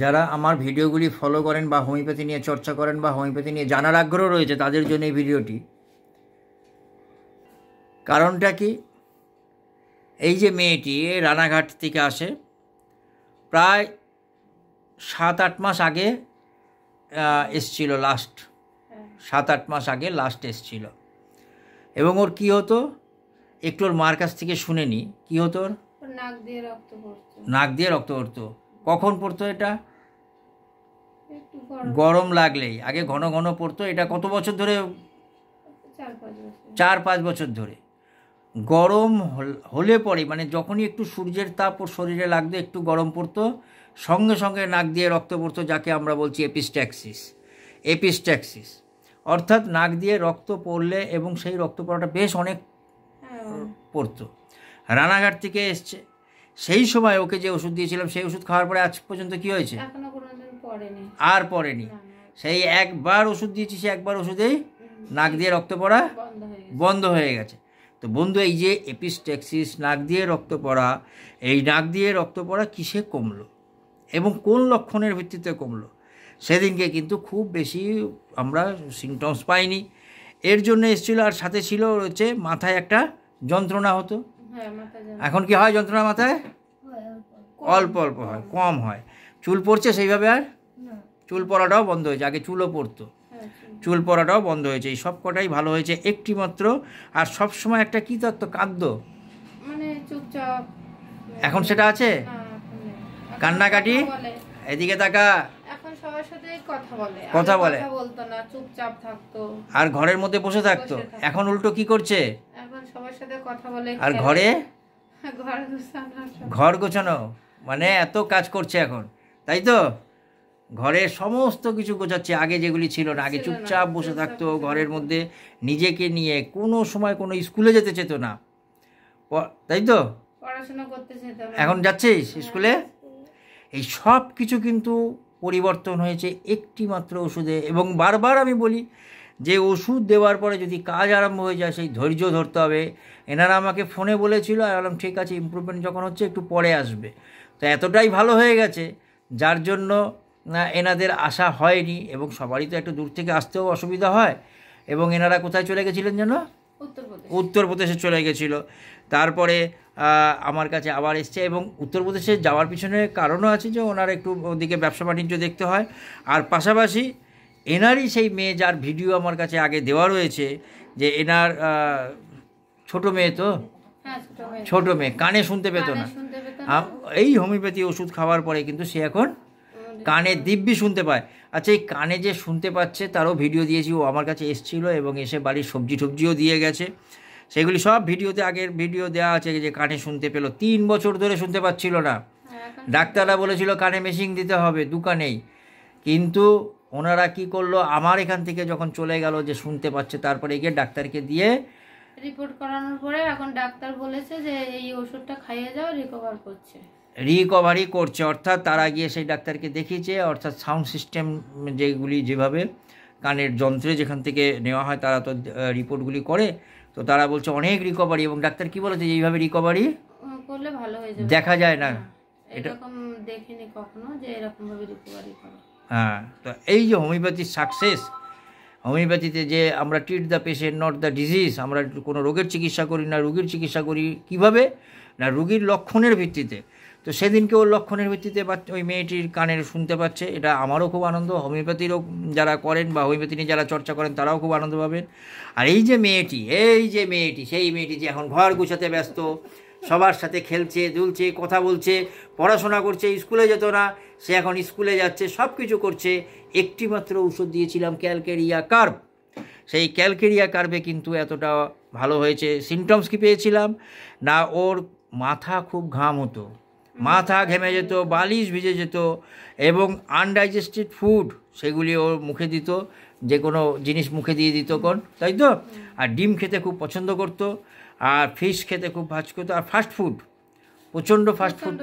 যারা আমার ভিডিওগুলি ফলো করেন বা হোমিওপ্যাথি নিয়ে চর্চা করেন বা হোমিওপ্যাথি নিয়ে জানার আগ্রহ রয়েছে তাদের জন্য এই ভিডিওটি কারণটা কি এই যে মেয়েটি রানাঘাট থেকে আসে প্রায় সাত আট মাস আগে এসছিল লাস্ট সাত আট মাস আগে লাস্ট এসছিল এবং ওর কি হতো একটু ওর মার কাছ থেকে শুনে নি কী হতো ওর নাক দিয়ে রক্ত পড়তো নাক দিয়ে রক্ত পড়তো কখন পড়তো এটা গরম লাগলেই আগে ঘন ঘন পড়তো এটা কত বছর ধরে চার পাঁচ বছর ধরে গরম হলে পরে মানে যখনই একটু সূর্যের তাপ ওর শরীরে লাগতো একটু গরম পড়তো সঙ্গে সঙ্গে নাক দিয়ে রক্ত পড়তো যাকে আমরা বলছি এপিস্ট্যাক্সিস এপিস্ট্যাক্সিস অর্থাৎ নাক দিয়ে রক্ত পড়লে এবং সেই রক্ত পড়াটা বেশ অনেক হ্যাঁ। পড়তো রানাঘাট থেকে এসছে সেই সময় ওকে যে ওষুধ দিয়েছিলাম সেই ওষুধ খাওয়ার পরে আজ পর্যন্ত কি হয়েছে আর পড়েনি সেই একবার ওষুধ দিয়েছি সে একবার ওষুধেই নাক দিয়ে রক্ত পড়া বন্ধ হয়ে গেছে তো বন্ধু এই যে এপিস্টেক্সিস নাক দিয়ে রক্ত পড়া এই নাক দিয়ে রক্ত পড়া কিসে কমলো এবং কোন লক্ষণের ভিত্তিতে কমলো সেদিনকে কিন্তু খুব বেশি আমরা সিমটমস পাইনি এর জন্য এসেছিলো আর সাথে ছিল হচ্ছে মাথায় একটা যন্ত্রণা হতো হ্যাঁ, এখন কি হয় যন্ত্রণা মাথায় অল্প অল্প হয় কম হয় চুল পড়ছে সেইভাবে আর চুল পড়াটাও বন্ধ হয়েছে আগে চুলও পড়তো হ্যাঁ, চুল পড়াটাও বন্ধ হয়েছে এই সব কটাই ভালো হয়েছে একটি মাত্র আর সব সময় একটা কী তত্ত্ব কাঁদ্য মানে এখন সেটা আছে কান্নাকাটি এদিকে তাকা কথা বলে আর ঘরের মধ্যে বসে থাকতো এখন উল্টো কি করছে আর ঘরে ঘর গোছানো মানে এত কাজ করছে এখন তাই তো ঘরে সমস্ত কিছু গোছাচ্ছে আগে যেগুলি ছিল না আগে চুপচাপ বসে থাকতো ঘরের মধ্যে নিজেকে নিয়ে কোনো সময় কোনো স্কুলে যেতে চেত না তাই তো এখন যাচ্ছিস হ্যাঁ। স্কুলে এই সব কিছু কিন্তু পরিবর্তন হয়েছে একটি মাত্র ওষুধে এবং বারবার আমি বলি যে ওষুধ দেওয়ার পরে যদি কাজ আরম্ভ হয়ে যায় সেই ধৈর্য ধরতে হবে এনারা আমাকে ফোনে বলেছিল আর বললাম ঠিক আছে ইম্প্রুভমেন্ট যখন হচ্ছে একটু পরে আসবে তো এতটাই ভালো হয়ে গেছে যার জন্য এনাদের আসা হয়নি এবং সবারই তো একটু দূর থেকে আসতেও অসুবিধা হয় এবং এনারা কোথায় চলে গেছিলেন যেন উত্তরপ্রদেশে চলে গেছিলো তারপরে আমার কাছে আবার এসছে এবং উত্তরপ্রদেশে যাওয়ার পিছনে কারণও আছে যে ওনার একটু ওদিকে ব্যবসা বাণিজ্য দেখতে হয় আর পাশাপাশি এনারই সেই মেয়ে যার ভিডিও আমার কাছে আগে দেওয়া রয়েছে যে এনার ছোট মেয়ে তো হ্যাঁ, ছোট মেয়ে কানে শুনতে পেত না এই হোমিওপ্যাথি ওষুধ খাওয়ার পরে কিন্তু সে এখন কানে দিব্যি শুনতে পায় আচ্ছা এই কানে যে শুনতে পাচ্ছে তারও ভিডিও দিয়েছি ও আমার কাছে এসছিল এবং এসে বাড়ির সবজি টবজিও দিয়ে গেছে সেগুলি সব ভিডিওতে আগের ভিডিও দেওয়া আছে যে কানে শুনতে পেলো তিন বছর ধরে শুনতে পাচ্ছিল না হ্যাঁ, ডাক্তাররা বলেছিল কানে মেশিন দিতে হবে দোকানেই কিন্তু ওনারা কি করলো আমার এখান থেকে যখন চলে গেল যে শুনতে পাচ্ছে তারপরে গিয়ে ডাক্তারকে দিয়ে রিপোর্ট করানোর পরে এখন ডাক্তার বলেছে যে এই ওষুধটা খাইয়ে যাও রিকভার করছে রিকভারি করছে অর্থাৎ তারা গিয়ে সেই ডাক্তারকে দেখিয়েছে অর্থাৎ সাউন্ড সিস্টেম যেগুলি যেভাবে কানের যন্ত্রে যেখান থেকে নেওয়া হয় তারা তো রিপোর্টগুলি করে তো তারা বলছে অনেক রিকভারি এবং ডাক্তার কি বলেছে যে এইভাবে রিকভারি করলে ভালো হয়ে যাবে দেখা যায় না হ্যাঁ, এটা দেখিনি কখনো যে এরকম ভাবে রিকভারি করে হ্যাঁ তো এই যে হোমিওপ্যাথির সাকসেস হোমিওপ্যাথিতে যে আমরা treat the patient not the disease আমরা কোনো রোগের চিকিৎসা করি না রুগীর চিকিৎসা করি কিভাবে না রুগীর লক্ষণের ভিত্তিতে তো সেদিনকে ওর লক্ষণের ভিত্তিতে ওই মেয়েটির কানের শুনতে পাচ্ছে এটা আমারও খুব আনন্দ হোমিওপ্যাথিরও যারা করেন বা হোমিওপ্যাথি নিয়ে যারা চর্চা করেন তারাও খুব আনন্দ পাবেন আর এই যে মেয়েটি এই যে মেয়েটি সেই মেয়েটি যে এখন ঘর গুছাতে ব্যস্ত সবার সাথে খেলছে দুলছে কথা বলছে পড়াশোনা করছে স্কুলে যেত না সে এখন স্কুলে যাচ্ছে সব কিছু করছে একটিমাত্র ওষুধ দিয়েছিলাম ক্যালকেরিয়া কার্ভ সেই ক্যালকেরিয়া কার্ভে কিন্তু এতটা ভালো হয়েছে সিমটমস কি পেয়েছিলাম না ওর মাথা খুব ঘাম হতো মাথা ঘেমে যেত বালিশ ভিজে যেত এবং আনডাইজেস্টেড ফুড সেগুলি ও মুখে দিত যে কোনো জিনিস মুখে দিয়ে দিত কোন তাই তো আর ডিম খেতে খুব পছন্দ করতো আর ফিশ খেতে খুব ভাজ করতো আর ফাস্ট ফুড প্রচণ্ড ফাস্টফুড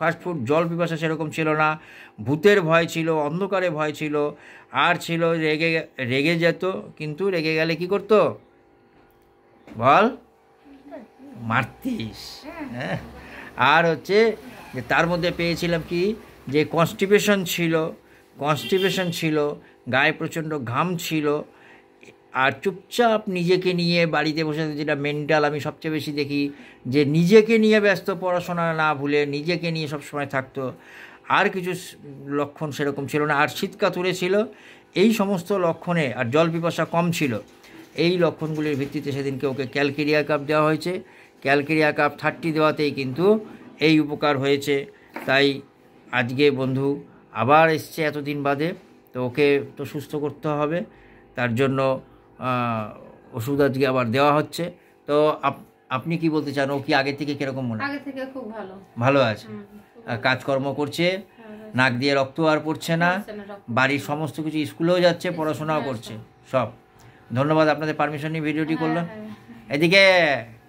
ফাস্টফুড জল পিপাসা সেরকম ছিল না ভূতের ভয় ছিল অন্ধকারে ভয় ছিল আর ছিল রেগে রেগে যেত কিন্তু রেগে গেলে কি করতো বল মারতিস হ্যাঁ, হ্যাঁ। আর হচ্ছে যে তার মধ্যে পেয়েছিলাম কি যে কনস্টিপেশন ছিল কনস্টিপেশন ছিল গায়ে প্রচণ্ড ঘাম ছিল আর চুপচাপ নিজেকে নিয়ে বাড়িতে বসে যেটা মেন্টাল আমি সবচেয়ে বেশি দেখি যে নিজেকে নিয়ে ব্যস্ত পড়াশোনা না ভুলে নিজেকে নিয়ে সবসময় থাকতো আর কিছু লক্ষণ সেরকম ছিল না আর শীতকাতুরে ছিল এই সমস্ত লক্ষণে আর জল পিপাসা কম ছিল এই লক্ষণগুলির ভিত্তিতে সেদিনকে ওকে ক্যালকেরিয়া কাপ দেওয়া হয়েছে ক্যালকেরিয়া কাপ থার্টি দেওয়াতেই কিন্তু এই উপকার হয়েছে তাই আজকে বন্ধু আবার এসছে এতদিন বাদে তো ওকে তো সুস্থ করতে হবে তার জন্য ওষুধ আজকে আবার দেওয়া হচ্ছে তো আপনি কি বলতে চান ও কি আগে থেকে কিরকম মনে আগে থেকে খুব ভালো ভালো আছে কাজকর্ম করছে হ্যাঁ, হ্যাঁ। নাক দিয়ে রক্ত আর পড়ছে না বাড়ির সমস্ত কিছু স্কুলেও যাচ্ছে পড়াশোনাও করছে সব ধন্যবাদ আপনাদের পারমিশন নিয়ে ভিডিওটি হ্যাঁ, করলাম এদিকে